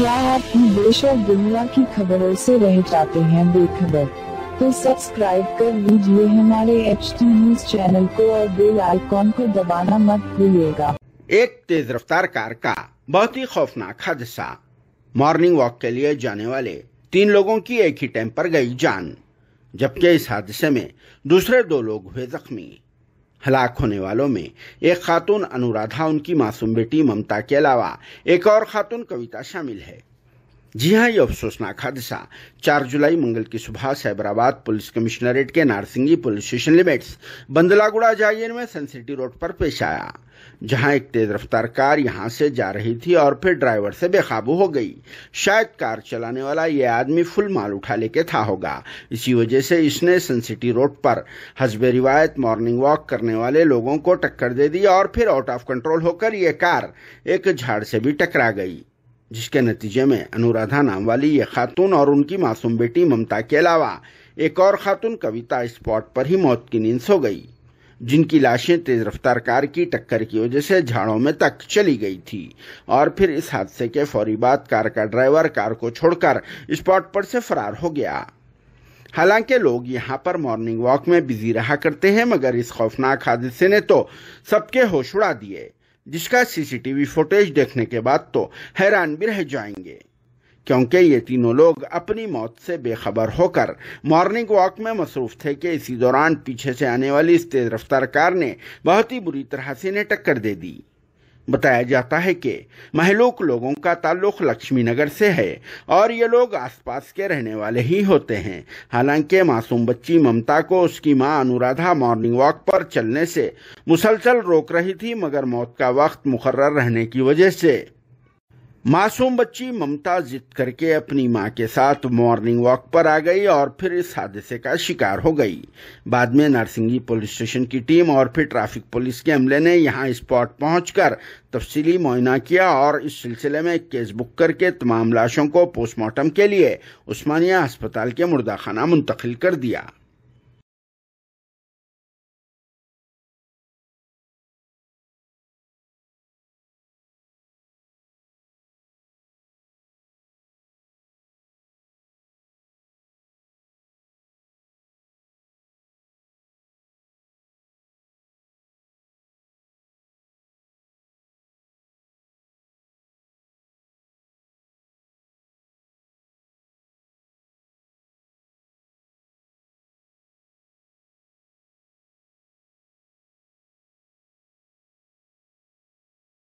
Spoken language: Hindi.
क्या आप देश और दुनिया की खबरों से रह जाते हैं बेखबर तो सब्सक्राइब कर लीजिए हमारे एच टी न्यूज चैनल को और बेल आइकॉन को दबाना मत भूलिएगा एक तेज रफ्तार कार का बहुत ही खौफनाक हादसा मॉर्निंग वॉक के लिए जाने वाले तीन लोगों की एक ही टाइम पर गई जान जबकि इस हादसे में दूसरे दो लोग हुए जख्मी हलाक होने वालों में एक खातून अनुराधा उनकी मासूम बेटी ममता के अलावा एक और खातून कविता शामिल है जी हाँ ये अफसोसनाक हादसा 4 जुलाई मंगल की सुबह साइबराबाद पुलिस कमिश्नरेट के Narsingi police station limits Bandlaguda Jagir में सनसिटी रोड पर पेश आया जहां एक तेज रफ्तार कार यहां से जा रही थी और फिर ड्राइवर से बेकाबू हो गई शायद कार चलाने वाला यह आदमी फुल माल उठा लेके था होगा इसी वजह से इसने सनसिटी रोड पर हजब रिवायत मॉर्निंग वॉक करने वाले लोगों को टक्कर दे दी और फिर आउट ऑफ कंट्रोल होकर यह कार एक झाड़ से भी टकरा गई जिसके नतीजे में अनुराधा नाम वाली ये खातून और उनकी मासूम बेटी ममता के अलावा एक और खातून कविता स्पॉट पर ही मौत की नींद सो गई जिनकी लाशें तेज रफ्तार कार की टक्कर की वजह से झाड़ों में तक चली गई थी और फिर इस हादसे के फौरी बाद कार का ड्राइवर कार को छोड़कर स्पॉट पर से फरार हो गया हालांकि लोग यहां पर मॉर्निंग वॉक में बिजी रहा करते हैं मगर इस खौफनाक हादसे ने तो सबके होश उड़ा दिए जिसका सीसीटीवी फुटेज देखने के बाद तो हैरान भी रह जाएंगे क्योंकि ये तीनों लोग अपनी मौत से बेखबर होकर मॉर्निंग वॉक में मसरूफ थे कि इसी दौरान पीछे से आने वाली इस तेज रफ्तार कार ने बहुत ही बुरी तरह से इन्हें टक्कर दे दी बताया जाता है कि महलोक लोगों का ताल्लुक लक्ष्मी नगर से है और ये लोग आसपास के रहने वाले ही होते हैं हालांकि मासूम बच्ची ममता को उसकी मां अनुराधा मॉर्निंग वॉक पर चलने से मुसलसल रोक रही थी मगर मौत का वक्त मुकर्र रहने की वजह से मासूम बच्ची ममता जिद करके अपनी मां के साथ मॉर्निंग वॉक पर आ गई और फिर इस हादसे का शिकार हो गई बाद में नरसिंगी पुलिस स्टेशन की टीम और फिर ट्रैफिक पुलिस के अमले ने यहां स्पॉट पहुंचकर तफसीली मुआयना किया और इस सिलसिले में केस बुक करके तमाम लाशों को पोस्टमार्टम के लिए उस्मानिया अस्पताल के मुर्दाखाना मुंतकिल कर दिया